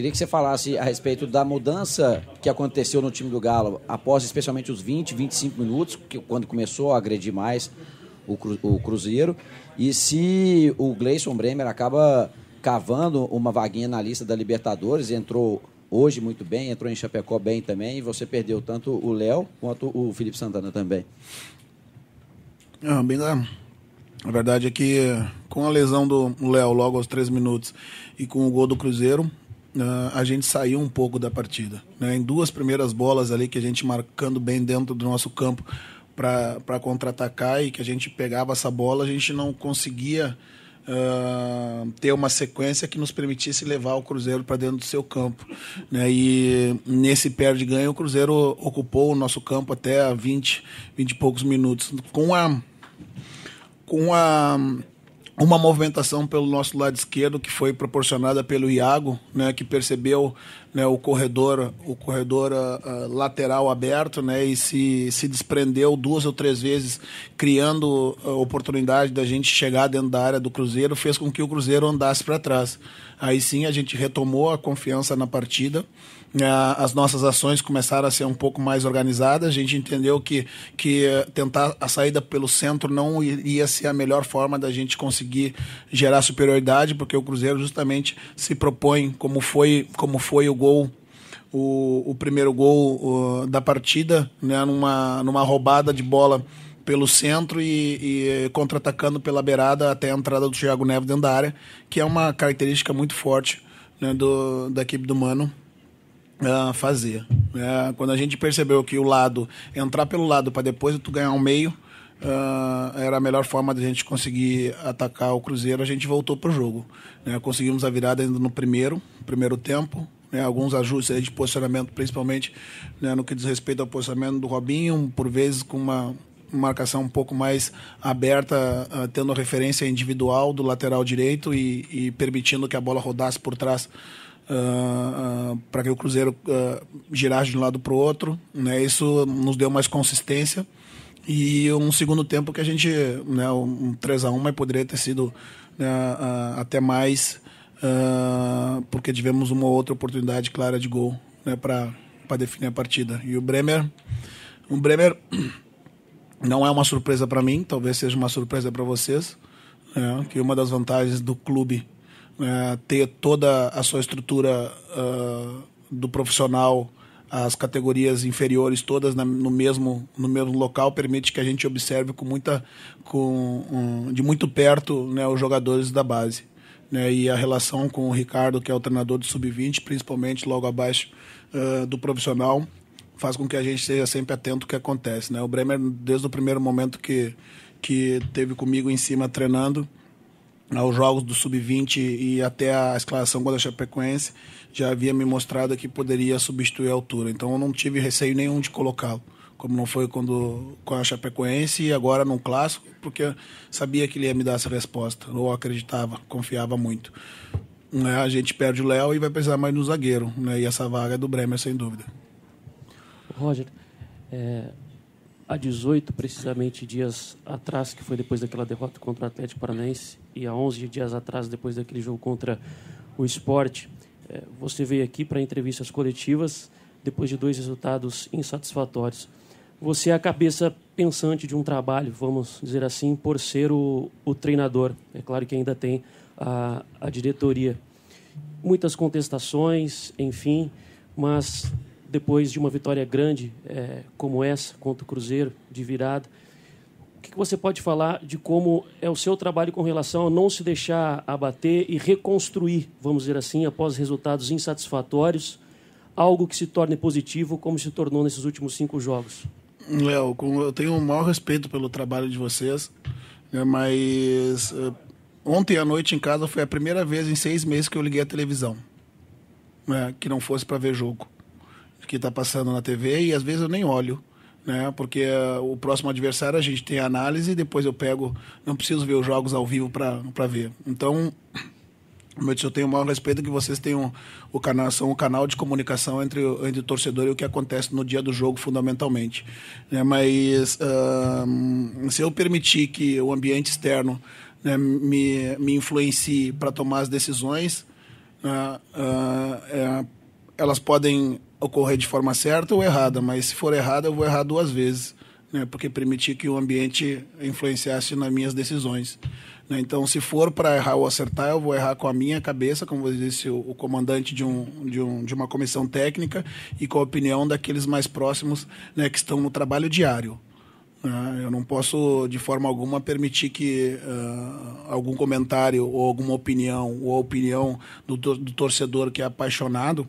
Queria que você falasse a respeito da mudança que aconteceu no time do Galo após especialmente os 20, 25 minutos, que, quando começou a agredir mais o, cru, o Cruzeiro, e se o Gleison Bremer acaba cavando uma vaguinha na lista da Libertadores, entrou hoje muito bem, entrou em Chapecó bem também, e você perdeu tanto o Léo quanto o Felipe Santana também. Ah, bem da... Né? A verdade é que eh, com a lesão do Léo logo aos três minutos e com o gol do Cruzeiro, uh, a gente saiu um pouco da partida. Né? Em duas primeiras bolas ali que a gente marcando bem dentro do nosso campo para contra-atacar e que a gente pegava essa bola, a gente não conseguia uh, ter uma sequência que nos permitisse levar o Cruzeiro para dentro do seu campo. Né? E nesse perde-ganho, o Cruzeiro ocupou o nosso campo até 20, 20 e poucos minutos. Com a. Com a uma movimentação pelo nosso lado esquerdo que foi proporcionada pelo Iago, né, que percebeu né, o corredor, o corredor uh, lateral aberto, né, e se, se desprendeu duas ou três vezes, criando a ah, oportunidade da gente chegar dentro da área do Cruzeiro, fez com que o Cruzeiro andasse para trás. Aí sim a gente retomou a confiança na partida né, as nossas ações começaram a ser um pouco mais organizadas. A gente entendeu que, que tentar a saída pelo centro não iria ser a melhor forma da gente conseguir conseguir gerar superioridade, porque o Cruzeiro justamente se propõe, como foi, como foi o gol o, o, primeiro gol da partida, né, numa, numa roubada de bola pelo centro e, e contra-atacando pela beirada até a entrada do Thiago Neves dentro da área, que é uma característica muito forte né, do, da equipe do Mano uh, fazer. É, quando a gente percebeu que o lado, entrar pelo lado para depois tu ganhar um meio, Uh, era a melhor forma de a gente conseguir atacar o Cruzeiro, a gente voltou para o jogo. Né? Conseguimos a virada ainda no primeiro, primeiro tempo. Né? Alguns ajustes de posicionamento, principalmente né? no que diz respeito ao posicionamento do Robinho, por vezes com uma marcação um pouco mais aberta, uh, tendo referência individual do lateral direito e, e permitindo que a bola rodasse por trás Uh, ah, uh, para que o Cruzeiro uh, girasse de um lado para o outro. Né? Isso nos deu mais consistência. E um segundo tempo que a gente, né, um 3 a 1 mas poderia ter sido né, até mais, uh, porque tivemos uma outra oportunidade clara de gol né, para definir a partida. E o Bremer, o Bremer não é uma surpresa para mim, talvez seja uma surpresa para vocês, né, que uma das vantagens do clube é ter toda a sua estrutura uh, do profissional as categorias inferiores todas na, no mesmo no mesmo local permite que a gente observe com muita com um, de muito perto né, os jogadores da base né, e a relação com o Ricardo que é o treinador do sub-20 principalmente logo abaixo uh, do profissional faz com que a gente seja sempre atento ao que acontece né o Bremer desde o primeiro momento que que teve comigo em cima treinando aos jogos do sub-20 e até a escalação contra a Chapecoense, já havia me mostrado que poderia substituir a altura. Então eu não tive receio nenhum de colocá-lo, como não foi quando com a Chapecoense e agora num clássico, porque sabia que ele ia me dar essa resposta, ou acreditava, confiava muito. Né, a gente perde o Léo e vai precisar mais no zagueiro, né? E essa vaga é do Bremer sem dúvida. Roger, é, há 18 precisamente dias atrás, que foi depois daquela derrota contra o Atlético Paranaense, e há 11 dias atrás, depois daquele jogo contra o esporte. Eh, você veio aqui para entrevistas coletivas depois de dois resultados insatisfatórios. Você é a cabeça pensante de um trabalho, vamos dizer assim, por ser o, o treinador. É claro que ainda tem a, a diretoria. Muitas contestações, enfim, mas depois de uma vitória grande é, como essa contra o Cruzeiro, de virada, o que você pode falar de como é o seu trabalho com relação a não se deixar abater e reconstruir, vamos dizer assim, após resultados insatisfatórios, algo que se torne positivo, como se tornou nesses últimos cinco jogos? Léo, eu tenho o maior respeito pelo trabalho de vocês, né, mas eh, ontem à noite em casa foi a primeira vez em seis meses que eu liguei a televisão, né, que não fosse para ver jogo, que está passando na TV e às vezes eu nem olho né? Porque uh, o próximo adversário a gente tem a análise, depois eu pego, não preciso ver os jogos ao vivo para ver. Então, meu eu tenho o maior respeito que vocês tenham o canal, são o canal de comunicação entre, entre o torcedor e o que acontece no dia do jogo, fundamentalmente. Né? Mas uh, se eu permitir que o ambiente externo né, me, me influencie para tomar as decisões, uh, elas podem ocorrer de forma certa ou errada, mas se for errada, eu vou errar duas vezes, né? Porque permitir que o ambiente influenciasse nas minhas decisões. Né? Então, se for para errar ou acertar, eu vou errar com a minha cabeça, como disse o, o comandante de, um, de, um, de uma comissão técnica, e com a opinião daqueles mais próximos né, que estão no trabalho diário. Né. Eu não posso, de forma alguma, permitir que uh, algum comentário ou alguma opinião ou a opinião do, do torcedor que é apaixonado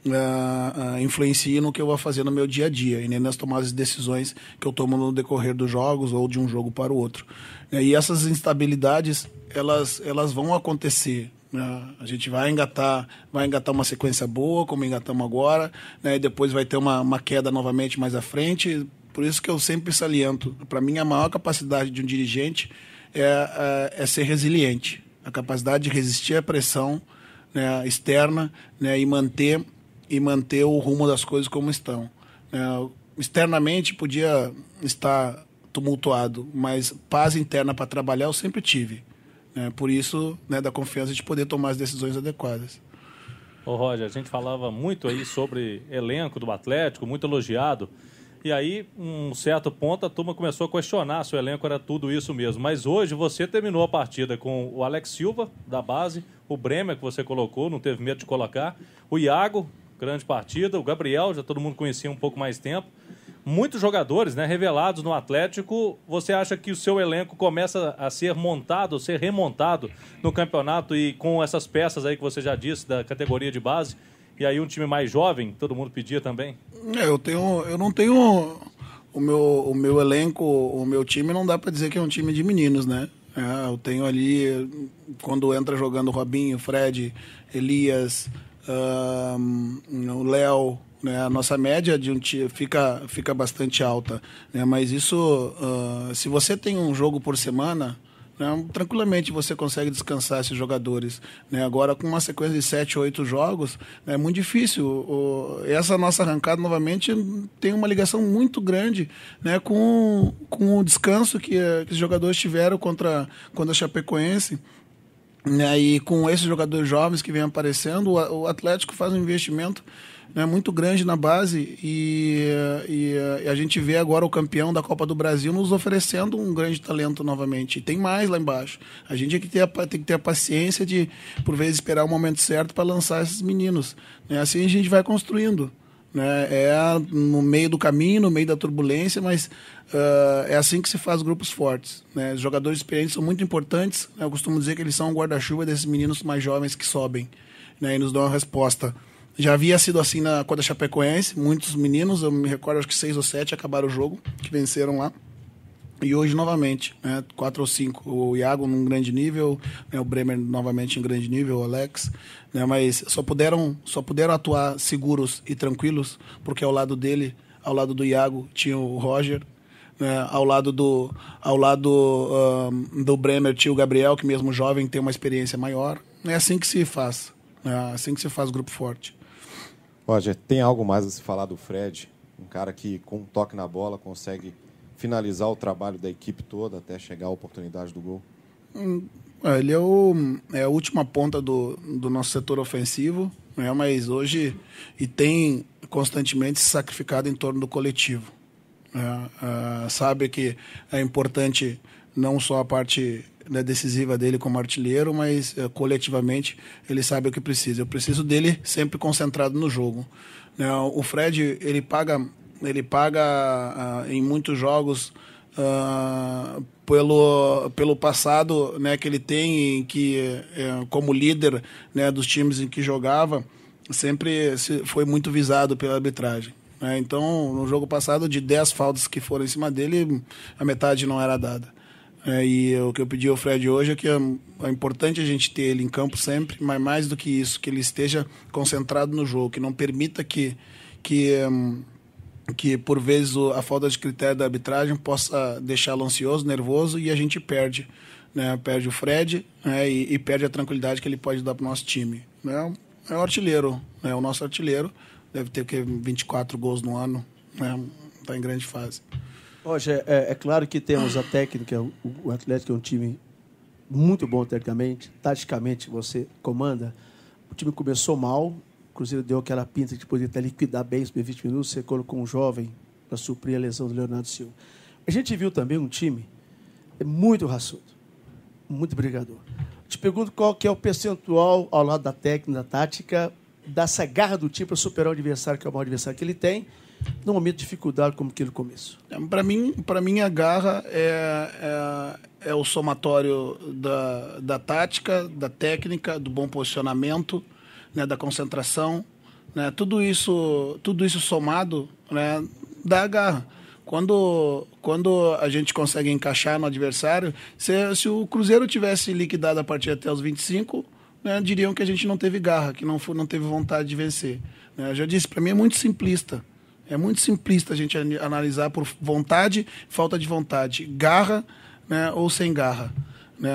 uh, ah, uh, ah, influencie no que eu vou fazer no meu dia a dia e nem nas tomadas de decisões que eu tomo no decorrer dos jogos ou de um jogo para o outro. E essas instabilidades, elas, elas vão acontecer. Né? A gente vai engatar, vai engatar uma sequência boa, como engatamos agora, né? e depois vai ter uma, uma queda novamente mais à frente. Por isso que eu sempre saliento, para mim a maior capacidade de um dirigente é, é, é ser resiliente, a capacidade de resistir à pressão né, externa né, e manter e manter o rumo das coisas como estão. É, externamente podia estar tumultuado, mas paz interna para trabalhar eu sempre tive. Né? Por isso, né, da confiança de poder tomar as decisões adequadas. Ô Roger, a gente falava muito aí sobre elenco do Atlético, muito elogiado. E aí, um certo ponto, a turma começou a questionar se o elenco era tudo isso mesmo. Mas hoje você terminou a partida com o Alex Silva, da base, o Bremer, que você colocou, não teve medo de colocar, o Iago, Grande partida. O Gabriel, já todo mundo conhecia um pouco mais tempo. Muitos jogadores né, revelados no Atlético. Você acha que o seu elenco começa a ser montado, a ser remontado no campeonato e com essas peças aí que você já disse da categoria de base? E aí um time mais jovem, todo mundo pedia também? É, eu, tenho, eu não tenho o meu, o meu elenco, o meu time, não dá para dizer que é um time de meninos, né? É, eu tenho ali, quando entra jogando Robinho, Fred, Elias, um, o Léo, né? A nossa média de um time fica, fica bastante alta, né? Mas isso, uh, se você tem um jogo por semana, né? tranquilamente você consegue descansar esses jogadores. Né? Agora, com uma sequência de 7, 8 jogos, né, é muito difícil. O, essa nossa arrancada, novamente, tem uma ligação muito grande né, com, com o descanso que, que os jogadores tiveram contra, contra a Chapecoense. Né? E com esses jogadores jovens que vêm aparecendo, o Atlético faz um investimento né, muito grande na base e, e, e, a gente vê agora o campeão da Copa do Brasil nos oferecendo um grande talento novamente. E tem mais lá embaixo. A gente tem que ter a, tem que ter a paciência de, por vezes, esperar o momento certo para lançar esses meninos. Né? Assim a gente vai construindo. Né? É no meio do caminho, no meio da turbulência, mas uh, é assim que se faz grupos fortes. Né? Os jogadores experientes são muito importantes. Né? Eu costumo dizer que eles são o guarda-chuva desses meninos mais jovens que sobem né? e nos dão a resposta. Já havia sido assim na Copa da Chapecoense, muitos meninos, eu me recordo, acho que seis ou sete acabaram o jogo, que venceram lá. E hoje, novamente, né, quatro ou cinco. O Iago num grande nível, né, o Bremer novamente em grande nível, o Alex. Né, mas só puderam, só puderam atuar seguros e tranquilos, porque ao lado dele, ao lado do Iago, tinha o Roger. Né, ao lado do ao lado um, do Bremer tinha o Gabriel que mesmo jovem tem uma experiência maior é assim que se faz é assim que se faz o grupo forte Roger tem algo mais a se falar do Fred um cara que com um toque na bola consegue finalizar o trabalho da equipe toda até chegar à oportunidade do gol? Hum, é, ele é, o, é a última ponta do, do nosso setor ofensivo, né? mas hoje e tem constantemente se sacrificado em torno do coletivo. Né? Ah, sabe que é importante não só a parte né, decisiva dele como artilheiro, mas uh, coletivamente ele sabe o que precisa. Eu preciso dele sempre concentrado no jogo. Né? O Fred ele paga ele paga ah, em muitos jogos Uh, pelo, pelo passado né, que ele tem, que eh, eh, como líder né, dos times em que jogava, sempre foi muito visado pela arbitragem. Né? Então, no jogo passado, de 10 faltas que foram em cima dele, a metade não era dada. É, e o que eu pedi ao Fred hoje é que é, é, importante a gente ter ele em campo sempre, mas mais do que isso, que ele esteja concentrado no jogo, que não permita que, que um, eh, que por vezes a falta de critério da arbitragem possa deixá-lo ansioso, nervoso e a gente perde, né? Perde o Fred né? e, e, perde a tranquilidade que ele pode dar para o nosso time. Né? É o artilheiro, né? O nosso artilheiro deve ter que 24 gols no ano, né? Tá em grande fase. Hoje é, é claro que temos a técnica, o, o Atlético é um time muito bom tecnicamente, taticamente você comanda. O time começou mal, Cruzeiro deu aquela pinta de poder até liquidar bem os 20 minutos, você colocou um jovem para suprir a lesão do Leonardo Silva. A gente viu também um time muito raçudo, muito brigador. Te pergunto qual que é o percentual ao lado da técnica, da tática, dessa garra do time para superar o adversário, que é o maior adversário que ele tem, num momento de dificuldade como aquele começo. É, para mim, para mim a garra é, é, é o somatório da, da tática, da técnica, do bom posicionamento, né, da concentração, né, tudo isso, tudo isso somado, né, dá garra. Quando, quando a gente consegue encaixar no adversário, se, se o Cruzeiro tivesse liquidado a partir até os 25, né, diriam que a gente não teve garra, que não, foi, não teve vontade de vencer. Né? Eu já disse, para mim é muito simplista. É muito simplista a gente analisar por vontade, falta de vontade, garra né, ou sem garra. Né?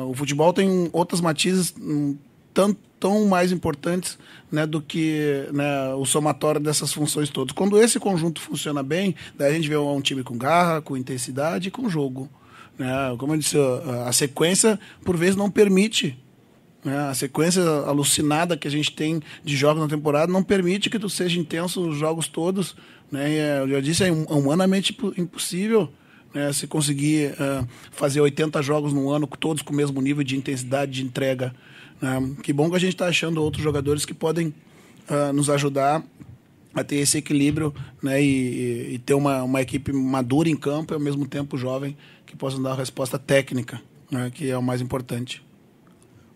Uh, o futebol tem outras matizes um, tanto tão mais importantes né, do que né, o somatório dessas funções todas. Quando esse conjunto funciona bem, daí a gente vê um time com garra, com intensidade e com jogo. Né? Como eu disse, a sequência, por vezes, não permite né? a sequência alucinada que a gente tem de jogos na temporada não permite que tu seja intenso os jogos todos. Né? É, eu já disse, é, é humanamente impossível né? se conseguir uh, fazer 80 jogos num ano, todos com o mesmo nível de intensidade de entrega. Né? Que bom que a gente está achando outros jogadores que podem uh, nos ajudar a ter esse equilíbrio né? e, e ter uma, uma equipe madura em campo e, ao mesmo tempo, jovem, que possa dar a resposta técnica, né? que é o mais importante.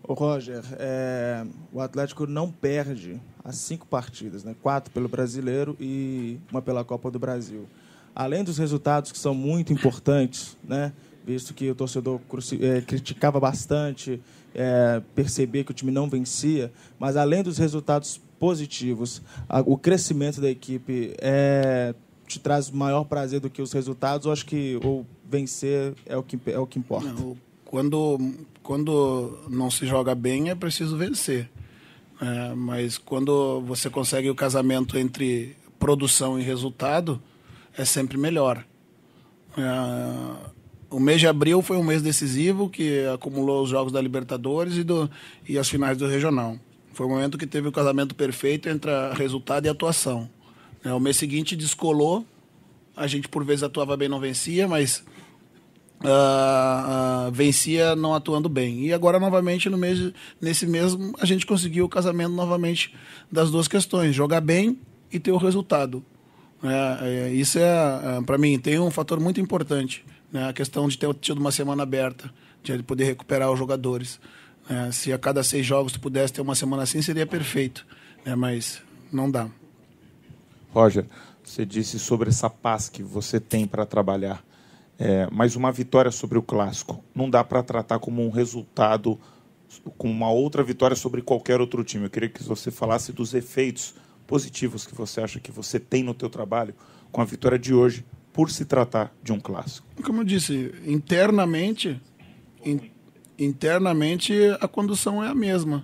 o Roger, é, o Atlético não perde as cinco partidas, né? quatro pelo Brasileiro e uma pela Copa do Brasil. Além dos resultados que são muito importantes, né? visto que o torcedor é, criticava bastante é, perceber que o time não vencia, mas além dos resultados positivos, a, o crescimento da equipe é, te traz maior prazer do que os resultados? Ou acho que ou vencer é o que, é o que importa? Não, quando, quando não se joga bem, é preciso vencer. É, mas quando você consegue o casamento entre produção e resultado, é sempre melhor. É, o mês de abril foi um mês decisivo que acumulou os jogos da Libertadores e, do, e as finais do Regional. Foi o momento que teve o casamento perfeito entre resultado e atuação. É, o mês seguinte descolou, a gente por vezes atuava bem não vencia, mas uh, uh, vencia não atuando bem. E agora novamente no mês, nesse mesmo a gente conseguiu o casamento novamente das duas questões, jogar bem e ter o resultado. É, é, isso é, é para mim tem um fator muito importante. Né? A questão de ter tido uma semana aberta, de poder recuperar os jogadores. Né. Se a cada seis jogos tu pudesse ter uma semana assim, seria perfeito. Né? Mas não dá. Roger, você disse sobre essa paz que você tem para trabalhar. É, mas uma vitória sobre o clássico não dá para tratar como um resultado, como uma outra vitória sobre qualquer outro time. Eu queria que você falasse dos efeitos positivos que você acha que você tem no teu trabalho com a vitória de hoje por se tratar de um clássico. Como eu disse, internamente, in, internamente a condução é a mesma.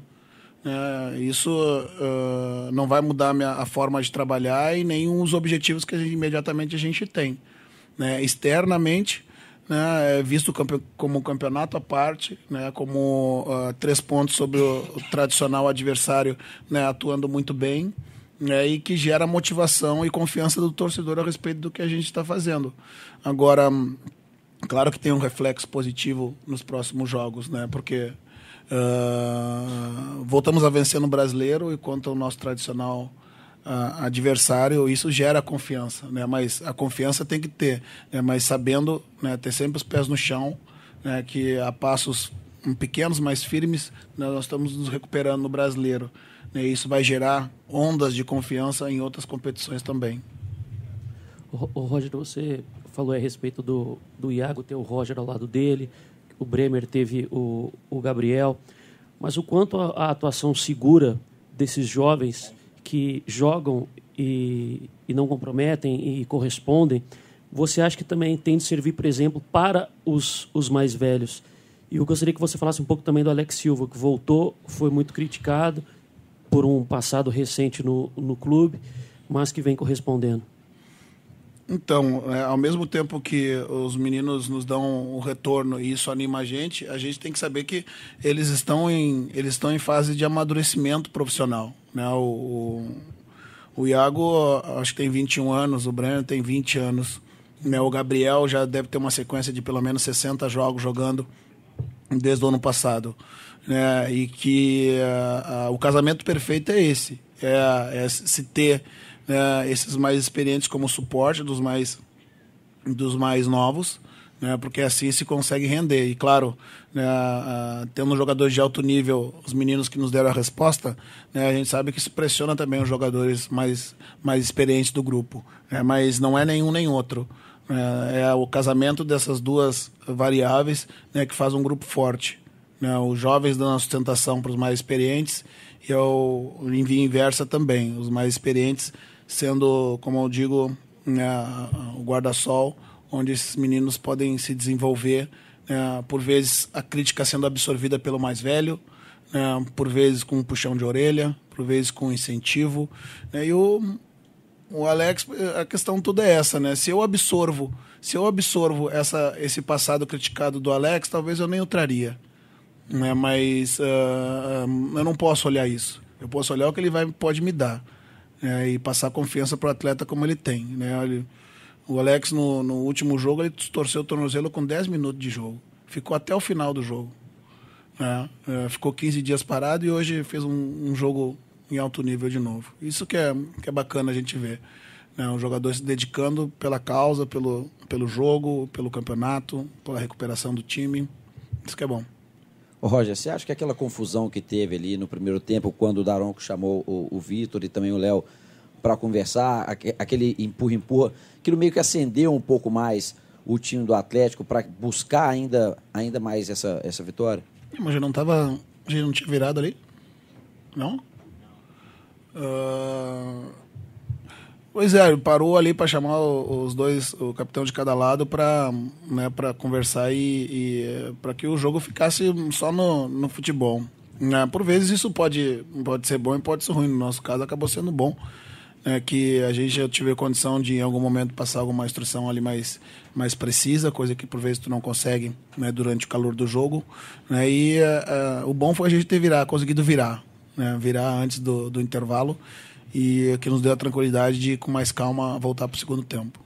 É, isso uh, não vai mudar a, minha, a forma de trabalhar e nem os objetivos que a gente, imediatamente a gente tem. Né? Externamente, né, é visto como campeonato à parte, né, como uh, três pontos sobre o tradicional adversário, né, atuando muito bem né, e que gera motivação e confiança do torcedor a respeito do que a gente está fazendo. Agora, claro que tem um reflexo positivo nos próximos jogos, né? Porque uh, voltamos a vencer no brasileiro e contra o nosso tradicional uh, adversário, isso gera confiança, né? Mas a confiança tem que ter, né? mas sabendo né, ter sempre os pés no chão, né, que a passos hum, pequenos, mas firmes, né, nós estamos nos recuperando no brasileiro. Né? E isso vai gerar ondas de confiança em outras competições também. O Roger, você falou a respeito do, do Iago ter o Roger ao lado dele, o Bremer teve o, o Gabriel, mas o quanto a, a atuação segura desses jovens que jogam e, e não comprometem e correspondem, você acha que também tem de servir, por exemplo, para os, os mais velhos? E eu gostaria que você falasse um pouco também do Alex Silva, que voltou, foi muito criticado, por um passado recente no, no clube, mas que vem correspondendo? Então, é, ao mesmo tempo que os meninos nos dão o um retorno e isso anima a gente, a gente tem que saber que eles estão em, eles estão em fase de amadurecimento profissional. Né? O, o, o Iago, acho que tem 21 anos, o Breno tem 20 anos. Né? O Gabriel já deve ter uma sequência de pelo menos 60 jogos jogando desde o ano passado. Né? E que uh, uh, o casamento perfeito é esse: é, é se ter né, esses mais experientes como suporte dos mais, dos mais novos. Né, porque assim se consegue render. E claro, né, uh, tendo jogadores de alto nível, os meninos que nos deram a resposta, né, a gente sabe que isso pressiona também os jogadores mais, mais experientes do grupo. Né, mas não é nenhum nem outro. É, é o casamento dessas duas variáveis né, que faz um grupo forte. Né? Os jovens dando a sustentação para os mais experientes e é o envio inversa também. Os mais experientes sendo, como eu digo, né, o guarda-sol, onde esses meninos podem se desenvolver, né, por vezes a crítica sendo absorvida pelo mais velho, né, por vezes com um puxão de orelha, por vezes com incentivo. Né? e o o Alex, eh, a questão toda é essa, né? Se eu absorvo, se eu absorvo essa, esse passado criticado do Alex, talvez eu nem o traria. Né? Mas uh, eu não posso olhar isso. Eu posso olhar o que ele vai, pode me dar. Né? E passar confiança para o atleta como ele tem. Né? o Alex, no, no último jogo, ele torceu o tornozelo com 10 minutos de jogo. Ficou até o final do jogo. Né? Uh, ficou 15 dias parado e hoje fez um, um jogo em alto nível de novo. Isso que é, que é bacana a gente ver. Né? O jogador se dedicando pela causa, pelo, pelo jogo, pelo campeonato, pela recuperação do time. Isso que é bom. Ô Roger, você acha que aquela confusão que teve ali no primeiro tempo, quando o Daronco chamou o, o Vitor e também o Léo para conversar, aquele empurra-empurra, aquilo meio que acendeu um pouco mais o time do Atlético para buscar ainda, ainda mais essa, essa vitória? Mas já não tava. Já não tinha virado ali? Não? Uh... Pois é, parou ali para chamar os dois, o capitão de cada lado, para né, pra conversar e, e para que o jogo ficasse só no, no futebol. Né? Por vezes isso pode, pode ser bom e pode ser ruim. No nosso caso, acabou sendo bom. Né? Que a gente já tive condição de, em algum momento, passar alguma instrução ali mais, mais precisa, coisa que por vezes tu não consegue né, durante o calor do jogo. Né? E uh, uh, o bom foi a gente ter virar, conseguido virar né, virar antes do, do intervalo e que nos deu a tranquilidade de, com mais calma, voltar para o segundo tempo.